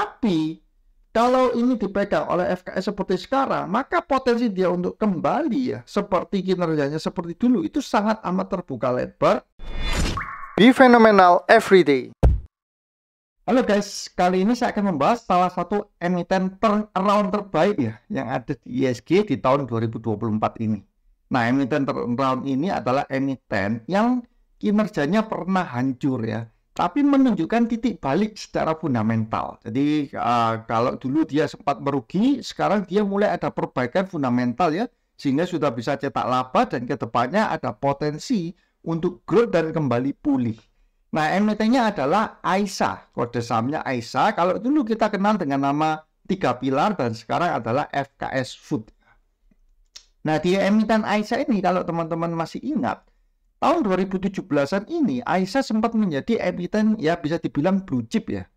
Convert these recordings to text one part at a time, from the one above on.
Tapi kalau ini dipegang oleh FKS seperti sekarang, maka potensi dia untuk kembali ya seperti kinerjanya seperti dulu itu sangat amat terbuka lebar. Di Phenomenal Everyday. Halo guys, kali ini saya akan membahas salah satu emiten turnaround terbaik ya yang ada di ISG e di tahun 2024 ini. Nah, emiten turnaround ini adalah emiten yang kinerjanya pernah hancur ya tapi menunjukkan titik balik secara fundamental. Jadi uh, kalau dulu dia sempat merugi, sekarang dia mulai ada perbaikan fundamental ya, sehingga sudah bisa cetak laba dan kedepannya ada potensi untuk growth dan kembali pulih. Nah emitennya adalah AISA, kode sahamnya AISA. Kalau dulu kita kenal dengan nama tiga pilar dan sekarang adalah FKS Food. Nah di emiten AISA ini kalau teman-teman masih ingat, tahun 2017-an ini Aisyah sempat menjadi emiten ya bisa dibilang blue chip ya.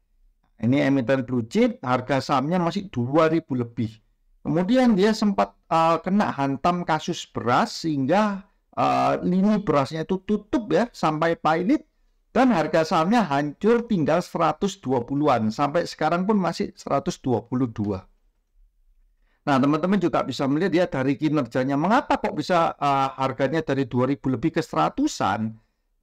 Ini emiten blue chip, harga sahamnya masih 2000 lebih. Kemudian dia sempat uh, kena hantam kasus beras sehingga uh, lini berasnya itu tutup ya sampai pilot dan harga sahamnya hancur tinggal 120-an sampai sekarang pun masih 122. Nah, teman-teman juga bisa melihat ya dari kinerjanya. Mengapa kok bisa uh, harganya dari 2000 lebih ke seratusan?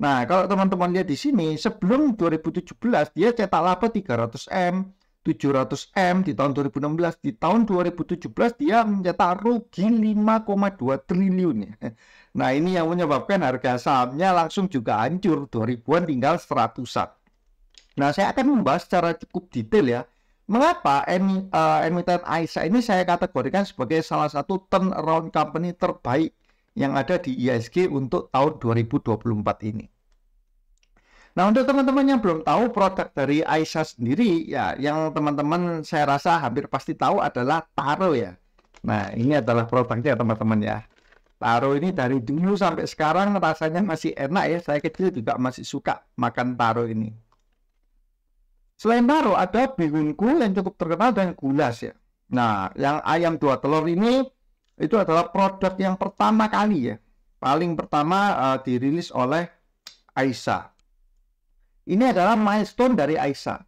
Nah, kalau teman-teman lihat di sini, sebelum 2017 dia cetak laba 300M, 700M di tahun 2016, di tahun 2017 dia mencetak rugi 5,2 triliun. Nah, ini yang menyebabkan harga sahamnya langsung juga hancur, 2000-an tinggal seratusan. Nah, saya akan membahas secara cukup detail ya Mengapa em, emiten eh, AISA ini saya kategorikan sebagai salah satu turnaround company terbaik yang ada di ISG untuk tahun 2024 ini. Nah, untuk teman-teman yang belum tahu produk dari AISA sendiri, ya yang teman-teman saya rasa hampir pasti tahu adalah Taro ya. Nah, ini adalah produknya teman-teman ya. Taro ini dari dulu sampai sekarang rasanya masih enak ya. Saya kecil juga masih suka makan taro ini. Selain baru ada kul yang cukup terkenal dan gulas ya. Nah, yang ayam dua telur ini itu adalah produk yang pertama kali ya, paling pertama uh, dirilis oleh Aisyah. Ini adalah milestone dari Aisyah.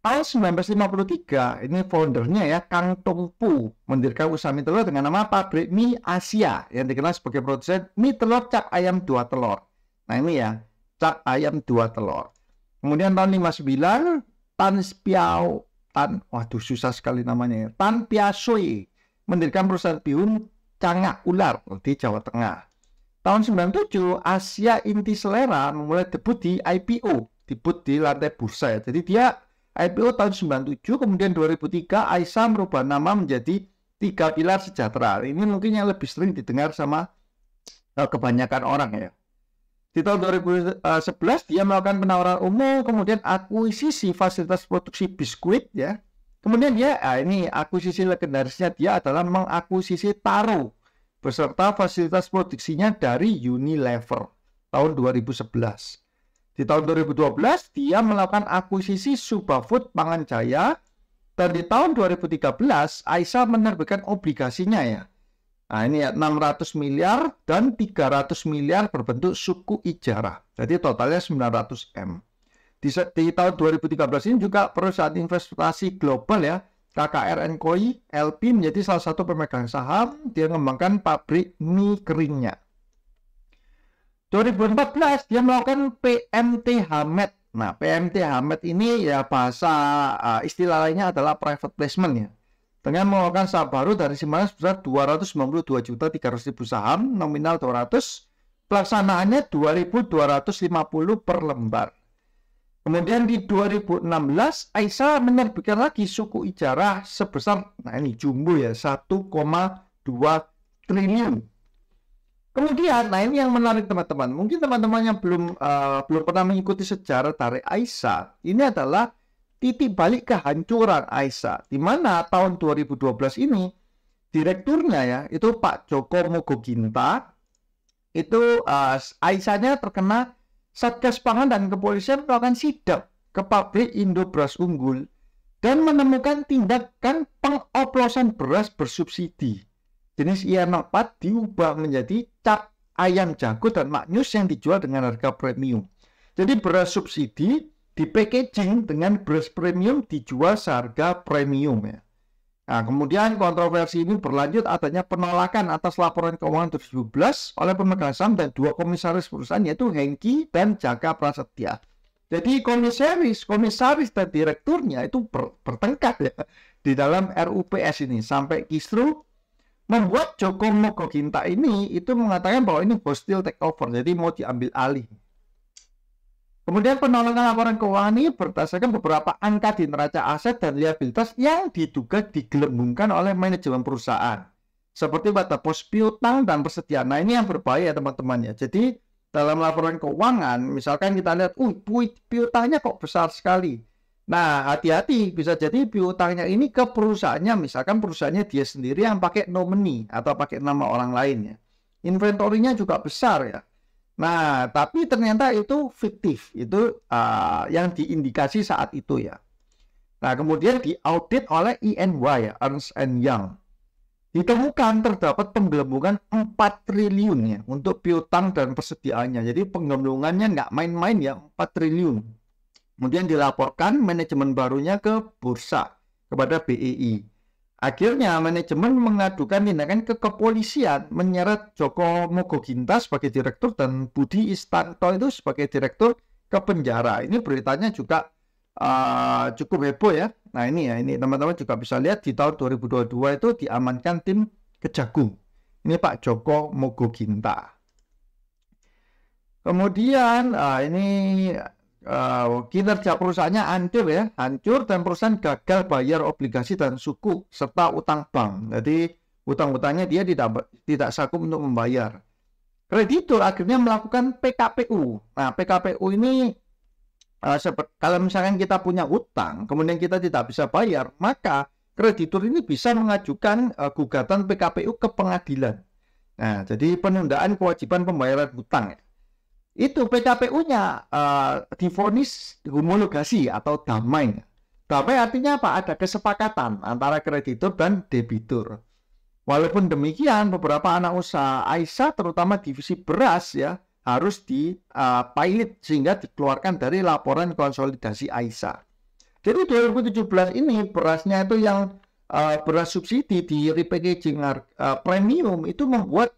Tahun 1953, ini foundernya ya Kang Tung Pu mendirikan usaha mie telur dengan nama pabrik mie Asia yang dikenal sebagai produsen mie telur cak ayam dua telur. Nah ini ya, cak ayam dua telur. Kemudian tahun 59 Tan Piao Tan waduh susah sekali namanya ya. Tan Piasui mendirikan perusahaan piun Cangak Ular di Jawa Tengah. Tahun 97 Asia Inti Selera memulai debut di IPO, debut di lantai bursa ya. Jadi dia IPO tahun 97 kemudian 2003 Aisyah merubah nama menjadi Tiga Pilar Sejahtera. Ini mungkin yang lebih sering didengar sama eh, kebanyakan orang ya. Di tahun 2011 eh, dia melakukan penawaran umum, kemudian akuisisi fasilitas produksi biskuit ya. Kemudian dia ah, ini akuisisi legendarisnya dia adalah mengakuisisi Taro beserta fasilitas produksinya dari Unilever tahun 2011. Di tahun 2012 dia melakukan akuisisi Subafood Pangan Jaya dan di tahun 2013 Aisyah menerbitkan obligasinya ya Nah, ini ya 600 miliar dan 300 miliar berbentuk suku ijarah. Jadi totalnya 900 M. Di, di tahun 2013 ini juga perusahaan investasi global ya, KKR Koi LP menjadi salah satu pemegang saham, dia mengembangkan pabrik mie keringnya. 2014 dia melakukan PMT Hamet. Nah, PMT Hamet ini ya bahasa uh, istilah lainnya adalah private placement ya dengan mengeluarkan saham baru dari simpanan sebesar 292.300.000 saham nominal 200 pelaksanaannya 2.250 per lembar kemudian di 2016 Aisa menerbitkan lagi suku ijarah sebesar nah ini jumbo ya 1,2 triliun Kemudian, nah ini yang menarik teman-teman. Mungkin teman-teman yang belum uh, belum pernah mengikuti sejarah tarik Aisa. Ini adalah titik balik kehancuran Aisyah. Di mana tahun 2012 ini direkturnya ya itu Pak Joko Mogo itu uh, eh, Aisyahnya terkena Satgas Pangan dan Kepolisian melakukan sidak ke pabrik Indo Beras Unggul dan menemukan tindakan pengoplosan beras bersubsidi. Jenis IN4 diubah menjadi cap ayam jago dan maknyus yang dijual dengan harga premium. Jadi beras subsidi di packaging dengan brush premium dijual seharga premium ya. Nah, kemudian kontroversi ini berlanjut adanya penolakan atas laporan keuangan 2017 oleh pemegang saham dan dua komisaris perusahaan yaitu Hengki dan Jaka Prasetya. Jadi komisaris, komisaris dan direkturnya itu ber, bertengkar ya di dalam RUPS ini sampai kisru membuat Joko Mogokinta ini itu mengatakan bahwa ini hostile takeover, jadi mau diambil alih. Kemudian penolakan laporan keuangan ini berdasarkan beberapa angka di neraca aset dan liabilitas yang diduga digelembungkan oleh manajemen perusahaan. Seperti batas pos piutang dan persediaan. Nah ini yang berbahaya teman-teman ya. Jadi dalam laporan keuangan misalkan kita lihat, uh piutangnya kok besar sekali. Nah hati-hati bisa jadi piutangnya ini ke perusahaannya. Misalkan perusahaannya dia sendiri yang pakai nomini atau pakai nama orang lainnya. Inventorinya juga besar ya Nah, tapi ternyata itu fiktif. Itu uh, yang diindikasi saat itu ya. Nah, kemudian diaudit oleh INY, e ya, Ernst and Young. Ditemukan terdapat penggelembungan 4 triliun ya untuk piutang dan persediaannya. Jadi penggelembungannya nggak main-main ya, 4 triliun. Kemudian dilaporkan manajemen barunya ke bursa kepada BEI. Akhirnya manajemen mengadukan tindakan ke kepolisian menyeret Joko Mogo sebagai direktur dan Budi Istanto itu sebagai direktur ke penjara. Ini beritanya juga uh, cukup heboh ya. Nah ini ya, ini teman-teman juga bisa lihat di tahun 2022 itu diamankan tim Kejagung. Ini Pak Joko Mogo Kemudian uh, ini uh, kinerja perusahaannya hancur ya, hancur dan perusahaan gagal bayar obligasi dan suku serta utang bank. Jadi utang-utangnya dia tidak tidak sanggup untuk membayar. Kreditur akhirnya melakukan PKPU. Nah, PKPU ini uh, kalau misalkan kita punya utang, kemudian kita tidak bisa bayar, maka kreditur ini bisa mengajukan uh, gugatan PKPU ke pengadilan. Nah, jadi penundaan kewajiban pembayaran utang itu PKPU-nya uh, eh, difonis homologasi atau damai. Damai artinya apa? Ada kesepakatan antara kreditur dan debitur. Walaupun demikian, beberapa anak usaha Aisyah, terutama divisi beras ya, harus dipilot eh, uh, sehingga dikeluarkan dari laporan konsolidasi Aisyah. Jadi 2017 ini berasnya itu yang uh, beras subsidi di repackaging uh, premium itu membuat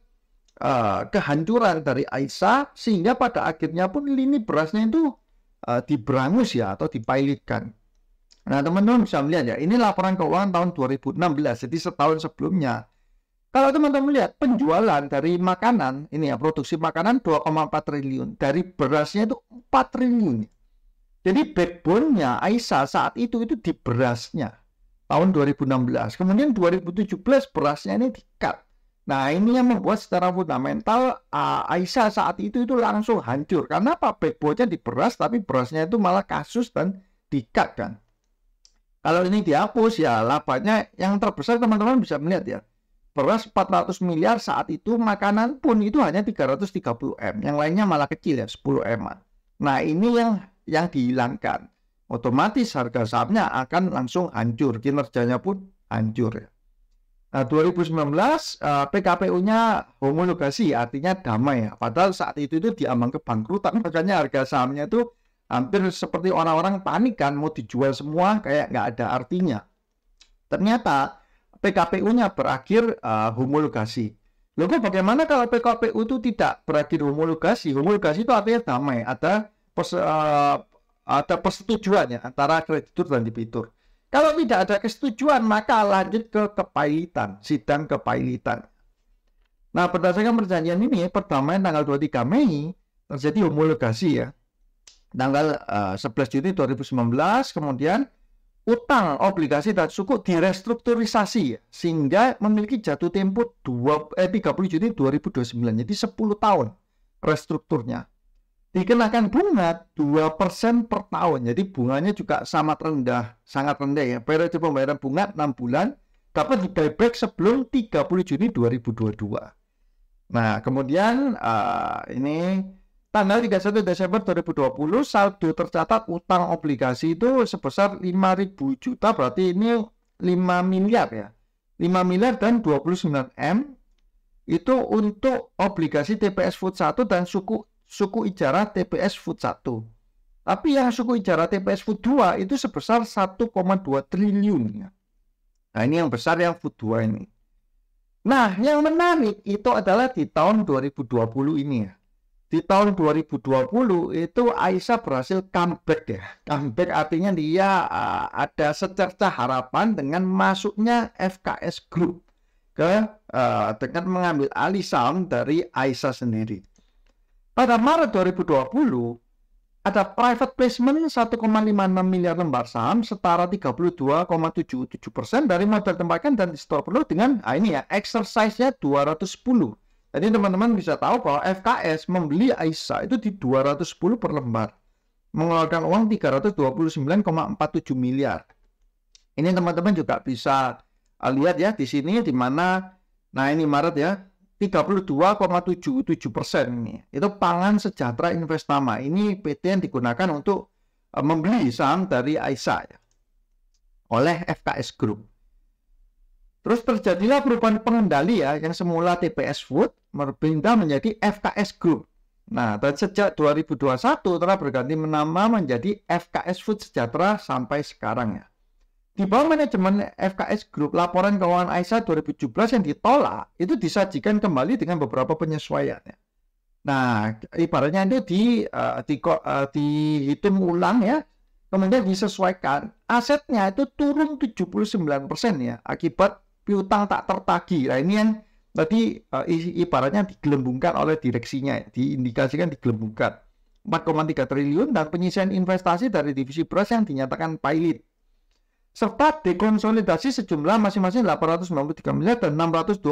uh, kehancuran dari Aisyah sehingga pada akhirnya pun lini berasnya itu uh, eh, diberangus ya atau dipailitkan. Nah teman-teman bisa melihat ya ini laporan keuangan tahun 2016 jadi setahun sebelumnya. Kalau teman-teman lihat penjualan dari makanan ini ya produksi makanan 2,4 triliun dari berasnya itu 4 triliun. Jadi backbone-nya Aisyah saat itu itu di berasnya tahun 2016. Kemudian 2017 berasnya ini di cut Nah ini yang membuat secara fundamental uh, Aisyah saat itu itu langsung hancur karena apa backbone-nya di tapi berasnya itu malah kasus dan dikat kan. Kalau ini dihapus ya labanya yang terbesar teman-teman bisa melihat ya beras 400 miliar saat itu makanan pun itu hanya 330 m yang lainnya malah kecil ya 10 m -an. nah ini yang yang dihilangkan otomatis harga sahamnya akan langsung hancur kinerjanya pun hancur ya Nah, 2019 uh, PKPU-nya homologasi, artinya damai. Ya. Padahal saat itu itu diambang kebangkrutan, makanya harga sahamnya itu hampir seperti orang-orang panik kan, mau dijual semua kayak nggak ada artinya. Ternyata PKPU-nya berakhir uh, homologasi. Loh kok bagaimana kalau PKPU itu tidak berakhir homologasi? Homologasi itu artinya damai, ada pers uh, ada persetujuan ya antara kreditur dan debitur. Kalau tidak ada kesetujuan, maka lanjut ke kepailitan, sidang kepailitan. Nah, berdasarkan perjanjian ini, perdamaian tanggal 23 Mei terjadi homologasi ya. Tanggal uh, eh, 11 Juni 2019, kemudian utang, obligasi dan suku direstrukturisasi sehingga memiliki jatuh tempo 2, eh, 30 Juni 2029, jadi 10 tahun restrukturnya dikenakan bunga 2% per tahun. Jadi bunganya juga sangat rendah, sangat rendah ya. Periode pembayaran bunga 6 bulan dapat di buyback sebelum 30 Juni 2022. Nah, kemudian uh, ini tanggal 31 Desember 2020 saldo tercatat utang obligasi itu sebesar 5.000 juta berarti ini 5 miliar ya. 5 miliar dan 29 M itu untuk obligasi TPS Food 1 dan suku suku ijarah TPS Food 1. Tapi yang suku ijarah TPS Food 2 itu sebesar 1,2 triliun. Nah ini yang besar yang Food 2 ini. Nah yang menarik itu adalah di tahun 2020 ini ya. Di tahun 2020 itu Aisyah berhasil comeback ya. Comeback artinya dia eh, ada secerca harapan dengan masuknya FKS Group ke uh, dengan mengambil alih saham dari Aisyah sendiri. Pada Maret 2020, ada private placement 1,56 miliar lembar saham setara 32,77 persen dari modal tempatkan dan store perlu dengan ah ini ya exercise-nya 210. Jadi teman-teman bisa tahu bahwa FKS membeli AISA itu di 210 per lembar mengeluarkan uang 329,47 miliar. Ini teman-teman juga bisa ah, lihat ya di sini di mana nah ini Maret ya 32,77 persen ini. Itu pangan sejahtera investama. Ini PT yang digunakan untuk eh, membeli saham dari AISA ya, oleh FKS Group. Terus terjadilah perubahan pengendali ya, yang semula TPS Food berpindah menjadi FKS Group. Nah, dan sejak 2021 telah berganti nama menjadi FKS Food Sejahtera sampai sekarang ya. Di bawah manajemen FKS Group, laporan keuangan Aisyah 2017 yang ditolak itu disajikan kembali dengan beberapa penyesuaiannya. Nah, ibaratnya itu di, uh, di uh, dihitung ulang ya, kemudian disesuaikan. Asetnya itu turun 79% ya, akibat piutang tak tertagih. Nah, ini yang tadi uh, ibaratnya digelembungkan oleh direksinya, ya. diindikasikan digelembungkan. 4,3 triliun dan penyisian investasi dari divisi beras yang dinyatakan pilot serta dekonsolidasi sejumlah masing-masing 893 miliar dan 628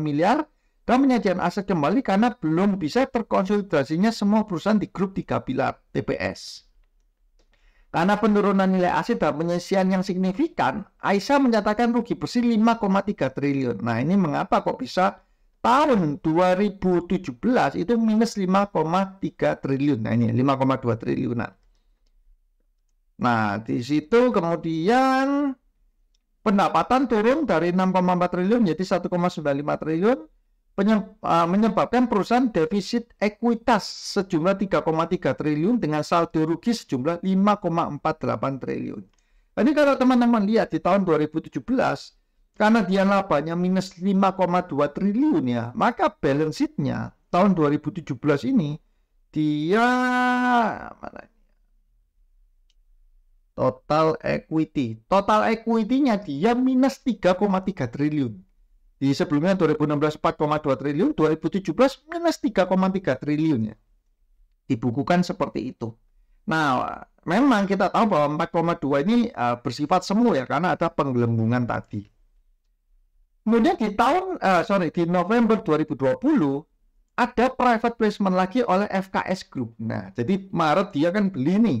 miliar dan penyajian aset kembali karena belum bisa terkonsolidasinya semua perusahaan di grup 3 pilar TPS. Karena penurunan nilai aset dan penyisian yang signifikan, Aisyah menyatakan rugi bersih 5,3 triliun. Nah ini mengapa kok bisa tahun 2017 itu minus 5,3 triliun. Nah ini 5,2 triliunan. Nah, di situ kemudian pendapatan turun dari 6,4 triliun jadi 1,95 triliun e, menyebabkan perusahaan defisit ekuitas sejumlah 3,3 triliun dengan saldo rugi sejumlah 5,48 triliun. Nah, ini kalau teman-teman lihat di tahun 2017 karena dia labanya minus 5,2 triliun ya, maka balance sheet-nya tahun 2017 ini dia mana total equity. Total equity-nya dia minus 3,3 triliun. Di sebelumnya 2016 4,2 triliun, 2017 minus 3,3 triliun ya. Dibukukan seperti itu. Nah, memang kita tahu bahwa 4,2 ini uh, bersifat semu ya karena ada penggelembungan tadi. Kemudian di tahun uh, sorry di November 2020 ada private placement lagi oleh FKS Group. Nah, jadi Maret dia kan beli nih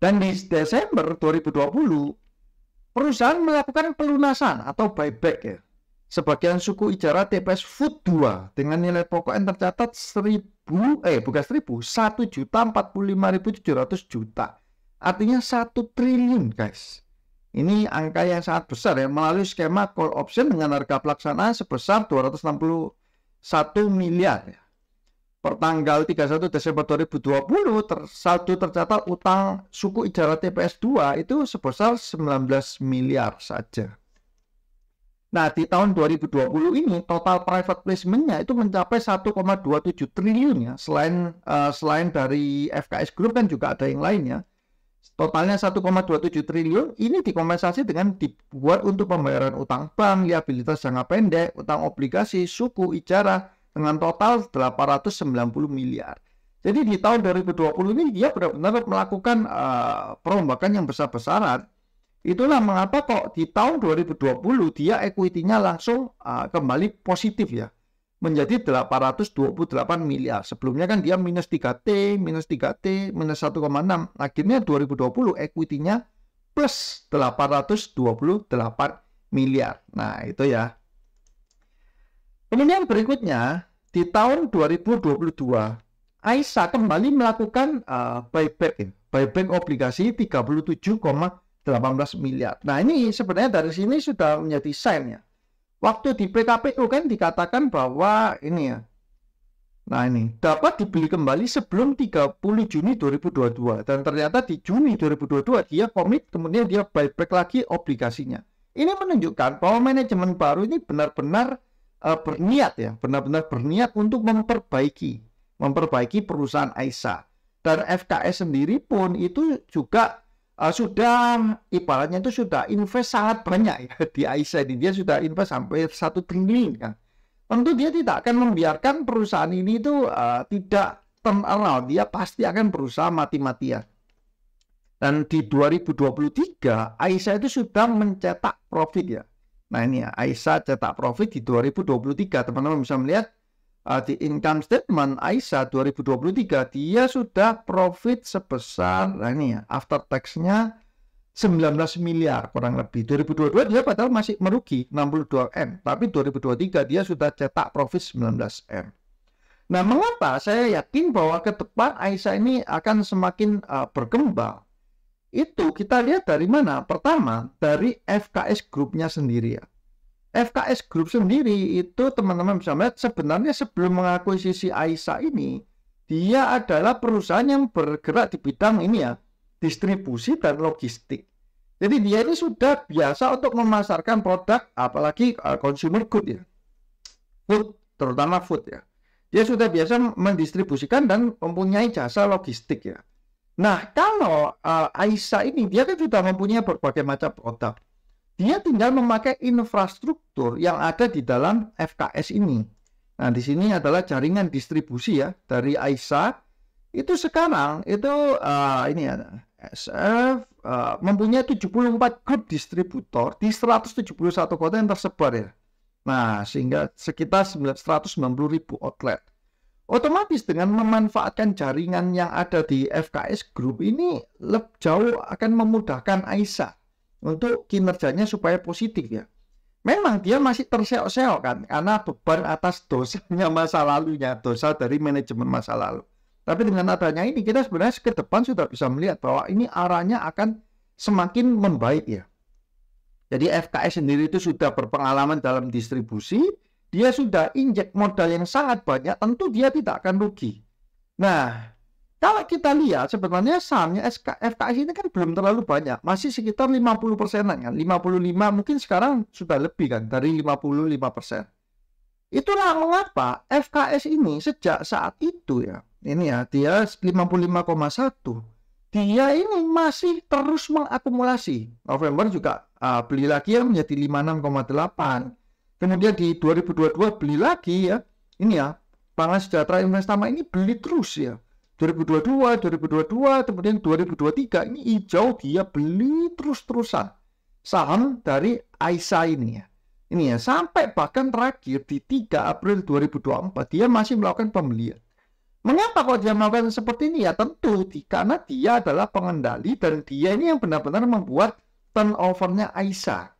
Dan di Desember 2020, perusahaan melakukan pelunasan atau buyback ya. Sebagian suku ijarah TPS Food 2 dengan nilai pokok yang tercatat 1000 eh bukan 1000, 1 juta 45.700 juta. Artinya 1 triliun, guys. Ini angka yang sangat besar ya melalui skema call option dengan harga pelaksanaan sebesar 261 miliar ya pertanggal 31 Desember 2020 satu tercatat utang suku ijarah TPS 2 itu sebesar 19 miliar saja. Nah, di tahun 2020 ini total private placement-nya itu mencapai 1,27 triliun ya. Selain uh, selain dari FKS Group dan juga ada yang lainnya. Totalnya 1,27 triliun ini dikompensasi dengan dibuat untuk pembayaran utang bank, liabilitas jangka pendek, utang obligasi, suku, ijarah, dengan total 890 miliar. Jadi di tahun 2020 ini dia benar-benar melakukan uh, perombakan yang besar-besaran. Itulah mengapa kok di tahun 2020 dia equity-nya langsung uh, kembali positif ya. Menjadi 828 miliar. Sebelumnya kan dia minus 3T, minus 3T, minus 1,6. Akhirnya 2020 equity-nya plus 828 miliar. Nah itu ya. Kemudian berikutnya di tahun 2022 AISA kembali melakukan uh, buyback buyback obligasi 37,18 miliar. Nah ini sebenarnya dari sini sudah menjadi sign ya. Waktu di PKPU kan dikatakan bahwa ini ya, nah ini dapat dibeli kembali sebelum 30 Juni 2022 dan ternyata di Juni 2022 dia komit kemudian dia buyback lagi obligasinya. Ini menunjukkan bahwa manajemen baru ini benar-benar uh, berniat ya, benar-benar berniat untuk memperbaiki, memperbaiki perusahaan Aisyah. Dan FKS sendiri pun itu juga uh, sudah ibaratnya itu sudah invest sangat banyak ya di Aisyah ini. Dia sudah invest sampai satu triliun kan. Tentu dia tidak akan membiarkan perusahaan ini itu uh, tidak turn Dia pasti akan berusaha mati-matian. Dan di 2023 Aisyah itu sudah mencetak profit ya Nah ini ya, Aisyah cetak profit di 2023. Teman-teman bisa melihat uh, di income statement Aisyah 2023, dia sudah profit sebesar, nah ini ya, after tax-nya 19 miliar kurang lebih. 2022 dia padahal masih merugi 62 M, tapi 2023 dia sudah cetak profit 19 M. Nah, mengapa saya yakin bahwa ke depan Aisyah ini akan semakin uh, berkembang? Itu kita lihat dari mana? Pertama, dari FKS grupnya sendiri ya. FKS Group sendiri itu teman-teman bisa melihat sebenarnya sebelum mengakuisisi Aisa ini dia adalah perusahaan yang bergerak di bidang ini ya distribusi dan logistik. Jadi dia ini sudah biasa untuk memasarkan produk apalagi eh, consumer good ya. Food terutama food ya. Dia sudah biasa mendistribusikan dan mempunyai jasa logistik ya. Nah, kalau uh, Aisyah ini, dia kan sudah mempunyai berbagai macam produk. Dia tinggal memakai infrastruktur yang ada di dalam FKS ini. Nah, di sini adalah jaringan distribusi ya dari Aisyah. Itu sekarang itu uh, ini ya SF uh, mempunyai 74 grup distributor di 171 kota yang tersebar ya. Nah, sehingga sekitar 190.000 outlet otomatis dengan memanfaatkan jaringan yang ada di FKS Group ini jauh akan memudahkan Aisyah untuk kinerjanya supaya positif ya. Memang dia masih terseok-seok kan karena beban atas dosanya masa lalunya, dosa dari manajemen masa lalu. Tapi dengan adanya ini kita sebenarnya ke depan sudah bisa melihat bahwa ini arahnya akan semakin membaik ya. Jadi FKS sendiri itu sudah berpengalaman dalam distribusi, dia sudah injek modal yang sangat banyak, tentu dia tidak akan rugi. Nah, kalau kita lihat sebenarnya sahamnya SK, FKS ini kan belum terlalu banyak, masih sekitar 50 persenan kan, 55 mungkin sekarang sudah lebih kan dari 55 persen. Itulah mengapa FKS ini sejak saat itu ya, ini ya dia 55,1 dia ini masih terus mengakumulasi November juga uh, beli lagi yang menjadi 56,8 Kemudian di 2022 beli lagi ya. Ini ya, Pangan Sejahtera Investama ini beli terus ya. 2022, 2022, kemudian 2023 ini hijau dia beli terus-terusan saham dari AISA ini ya. Ini ya, sampai bahkan terakhir di 3 April 2024 dia masih melakukan pembelian. Mengapa kok dia melakukan seperti ini ya? Tentu karena dia adalah pengendali dan dia ini yang benar-benar membuat turnovernya AISA.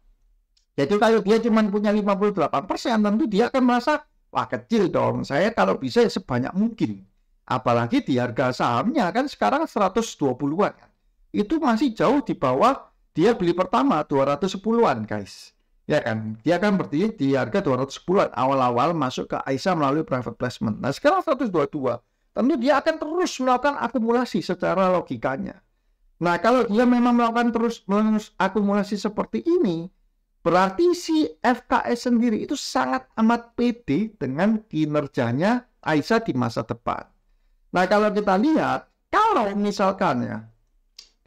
Jadi kalau dia cuma punya 58%, tentu dia akan merasa, wah kecil dong, saya kalau bisa ya sebanyak mungkin. Apalagi di harga sahamnya kan sekarang 120-an. Itu masih jauh di bawah dia beli pertama 210-an guys. Ya kan, dia akan berdiri di harga 210-an awal-awal masuk ke Aisyah melalui private placement. Nah sekarang 122, tentu dia akan terus melakukan akumulasi secara logikanya. Nah kalau dia memang melakukan terus, terus akumulasi seperti ini, Berarti si FKS sendiri itu sangat amat pede dengan kinerjanya Aisyah di masa depan. Nah kalau kita lihat, kalau misalkan ya,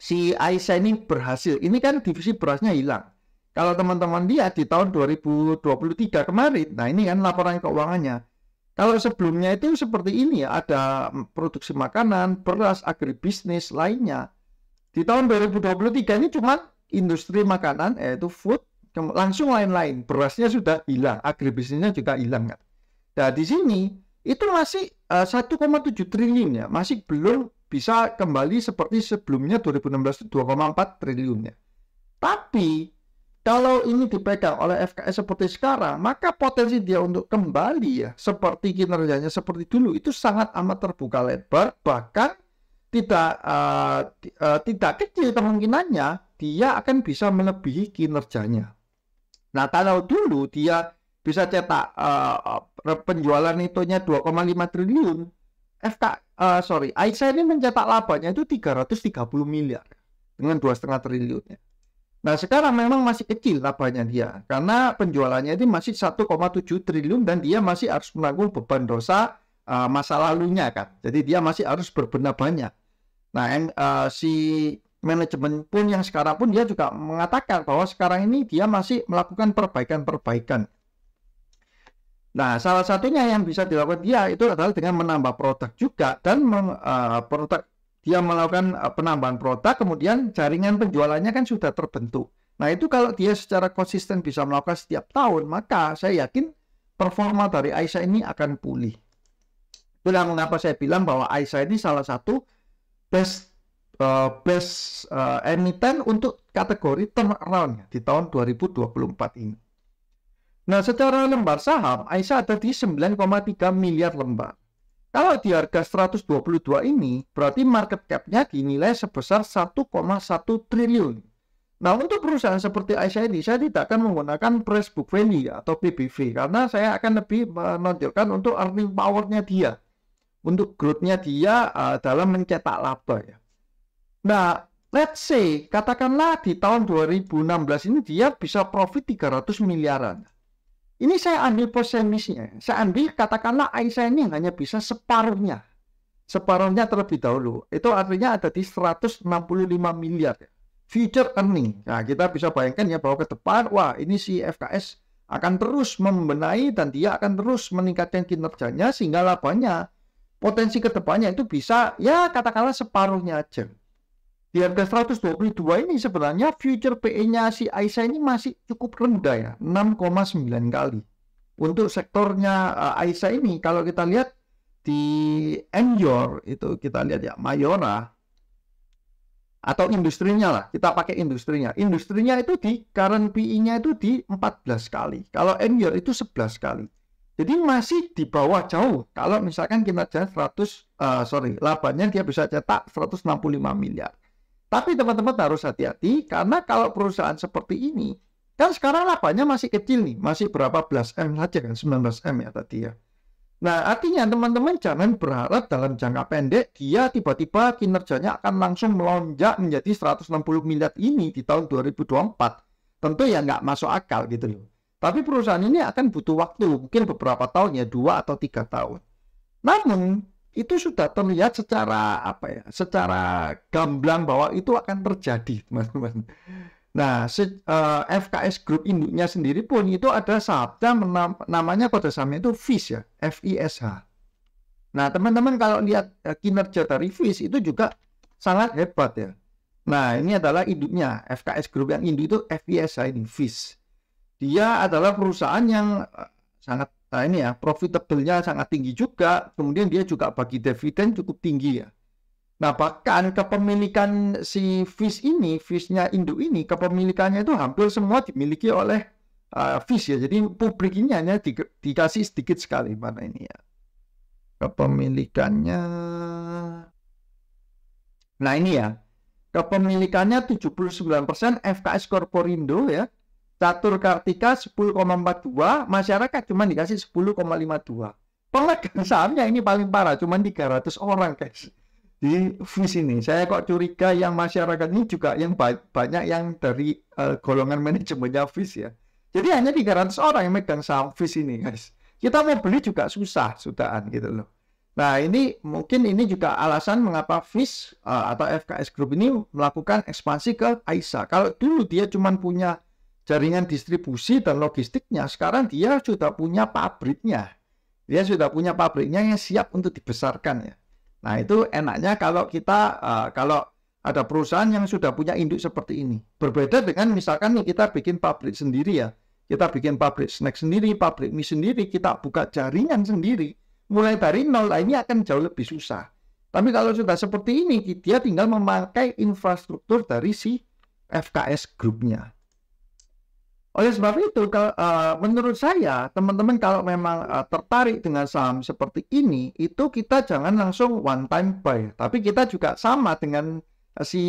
si Aisyah ini berhasil, ini kan divisi berasnya hilang. Kalau teman-teman lihat di tahun 2023 kemarin, nah ini kan laporan keuangannya. Kalau sebelumnya itu seperti ini ya, ada produksi makanan, beras, agribisnis lainnya. Di tahun 2023 ini cuma industri makanan, yaitu food, langsung lain-lain berasnya sudah hilang agribisnisnya juga hilang kan nah di sini itu masih eh, uh, 1,7 triliun ya masih belum bisa kembali seperti sebelumnya 2016 itu 2,4 triliunnya tapi kalau ini dipegang oleh FKS seperti sekarang, maka potensi dia untuk kembali ya seperti kinerjanya seperti dulu itu sangat amat terbuka lebar, bahkan tidak uh, uh, tidak kecil kemungkinannya dia akan bisa melebihi kinerjanya. Nah, kalau dulu dia bisa cetak uh, penjualan itunya 2,5 triliun. FK uh, eh, sorry, Aisyah ini mencetak labanya itu 330 miliar dengan dua setengah triliunnya. Nah sekarang memang masih kecil labanya dia karena penjualannya itu masih 1,7 triliun dan dia masih harus menanggung beban dosa uh, masa lalunya kan. Jadi dia masih harus berbenah banyak. Nah yang, uh, si manajemen pun yang sekarang pun dia juga mengatakan bahwa sekarang ini dia masih melakukan perbaikan-perbaikan. Nah, salah satunya yang bisa dilakukan dia itu adalah dengan menambah produk juga dan uh, produk dia melakukan eh, penambahan produk, kemudian jaringan penjualannya kan sudah terbentuk. Nah, itu kalau dia secara konsisten bisa melakukan setiap tahun, maka saya yakin performa dari Aisyah ini akan pulih. Itulah mengapa saya bilang bahwa Aisyah ini salah satu best uh, eh, best uh, eh, emiten untuk kategori turnaround di tahun 2024 ini. Nah, secara lembar saham, Aisyah ada di 9,3 miliar lembar. Kalau di harga 122 ini, berarti market cap-nya dinilai sebesar 1,1 triliun. Nah, untuk perusahaan seperti Aisyah ini, saya tidak akan menggunakan price book value atau PBV, karena saya akan lebih menonjolkan untuk earning power-nya dia. Untuk growth-nya dia uh, dalam mencetak laba ya. Nah, let's say katakanlah di tahun 2016 ini dia bisa profit 300 miliaran. Ini saya ambil persenisnya. Saya ambil katakanlah Aisyah ini hanya bisa separuhnya. Separuhnya terlebih dahulu. Itu artinya ada di 165 miliar. Future earning. Nah, kita bisa bayangkan ya bahwa ke depan, wah ini si FKS akan terus membenahi dan dia akan terus meningkatkan kinerjanya sehingga labanya potensi kedepannya itu bisa ya katakanlah separuhnya aja di harga 122 ini sebenarnya future PE-nya si AISA ini masih cukup rendah ya, 6,9 kali. Untuk sektornya eh, AISA ini kalau kita lihat di Enjor itu kita lihat ya Mayora atau industrinya lah, kita pakai industrinya. Industrinya itu di current PE-nya itu di 14 kali. Kalau Enjor itu 11 kali. Jadi masih di bawah jauh. Kalau misalkan kinerja 100 uh, sorry, labanya dia bisa cetak 165 miliar tapi teman-teman harus hati-hati karena kalau perusahaan seperti ini kan sekarang lapanya masih kecil nih, masih berapa belas M saja kan, 19 M ya tadi ya. Nah, artinya teman-teman jangan berharap dalam jangka pendek dia tiba-tiba kinerjanya akan langsung melonjak menjadi 160 miliar ini di tahun 2024. Tentu ya nggak masuk akal gitu loh. Tapi perusahaan ini akan butuh waktu, mungkin beberapa tahun ya, dua atau tiga tahun. Namun, itu sudah terlihat secara apa ya, secara gamblang bahwa itu akan terjadi, teman-teman. Nah, se, uh, FKS Group induknya sendiri pun itu ada sabda namanya kode sahamnya itu FISH ya, f Nah, teman-teman kalau lihat eh, kinerja dari FISH itu juga sangat hebat ya. Nah, ini adalah induknya FKS Group yang induk itu FISH ini FISH. Dia adalah perusahaan yang eh, sangat Nah ini ya, profitable-nya sangat tinggi juga. Kemudian dia juga bagi dividen cukup tinggi ya. Nah bahkan kepemilikan si fish ini, fishnya induk ini, kepemilikannya itu hampir semua dimiliki oleh uh, fish ya. Jadi publik ini hanya di, dikasih sedikit sekali mana ini ya. Kepemilikannya. Nah ini ya, kepemilikannya 79% FKS korporindo ya Catur Kartika 10,42, masyarakat cuma dikasih 10,52. Pemegang sahamnya ini paling parah, cuma 300 orang guys. Di vis ini, saya kok curiga yang masyarakat ini juga yang ba banyak yang dari uh, golongan manajemennya vis ya. Jadi hanya 300 orang yang megang saham vis ini guys. Kita mau beli juga susah, sudahan gitu loh. Nah ini mungkin ini juga alasan mengapa FIS uh, atau FKS Group ini melakukan ekspansi ke AISA. Kalau dulu dia cuma punya jaringan distribusi dan logistiknya, sekarang dia sudah punya pabriknya. Dia sudah punya pabriknya yang siap untuk dibesarkan ya. Nah, itu enaknya kalau kita uh, kalau ada perusahaan yang sudah punya induk seperti ini. Berbeda dengan misalkan kita bikin pabrik sendiri ya. Kita bikin pabrik snack sendiri, pabrik mie sendiri, kita buka jaringan sendiri. Mulai dari nol nah, ini akan jauh lebih susah. Tapi kalau sudah seperti ini, dia tinggal memakai infrastruktur dari si FKS grupnya. Oleh sebab itu, kalau, uh, menurut saya, teman-teman kalau memang uh, tertarik dengan saham seperti ini, itu kita jangan langsung one time buy. Tapi kita juga sama dengan eh, si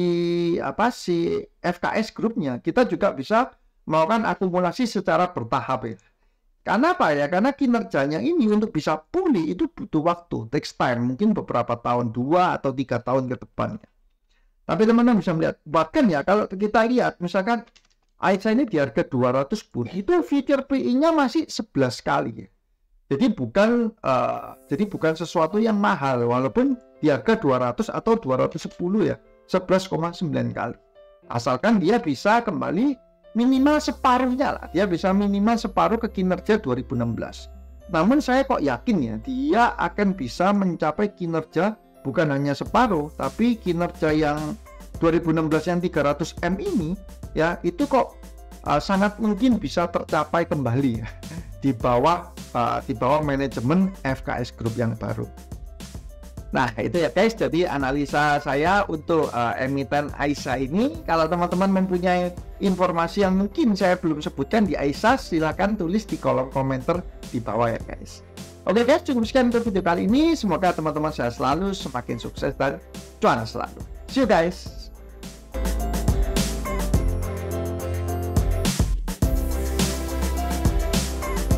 apa si FKS grupnya, kita juga bisa melakukan akumulasi secara bertahap ya. Karena apa ya? Karena kinerjanya ini untuk bisa pulih itu butuh waktu, takes time, mungkin beberapa tahun, dua atau tiga tahun ke depannya. Tapi teman-teman bisa melihat, bahkan ya kalau kita lihat, misalkan AXA ini di harga 200 pun itu future PI-nya masih 11 kali ya. Jadi bukan uh, jadi bukan sesuatu yang mahal walaupun di harga 200 atau 210 ya 11,9 kali. Asalkan dia bisa kembali minimal separuhnya lah. Dia bisa minimal separuh ke kinerja 2016. Namun saya kok yakin ya dia akan bisa mencapai kinerja bukan hanya separuh tapi kinerja yang 2016 yang 300 M ini ya itu kok uh, sangat mungkin bisa tercapai kembali ya, di bawah uh, di bawah manajemen FKS Group yang baru. Nah itu ya guys, jadi analisa saya untuk uh, emiten AISA ini, kalau teman-teman mempunyai informasi yang mungkin saya belum sebutkan di AISA, silahkan tulis di kolom komentar di bawah ya guys. Oke guys, cukup sekian untuk video kali ini. Semoga teman-teman saya selalu semakin sukses dan cuan selalu. See you guys.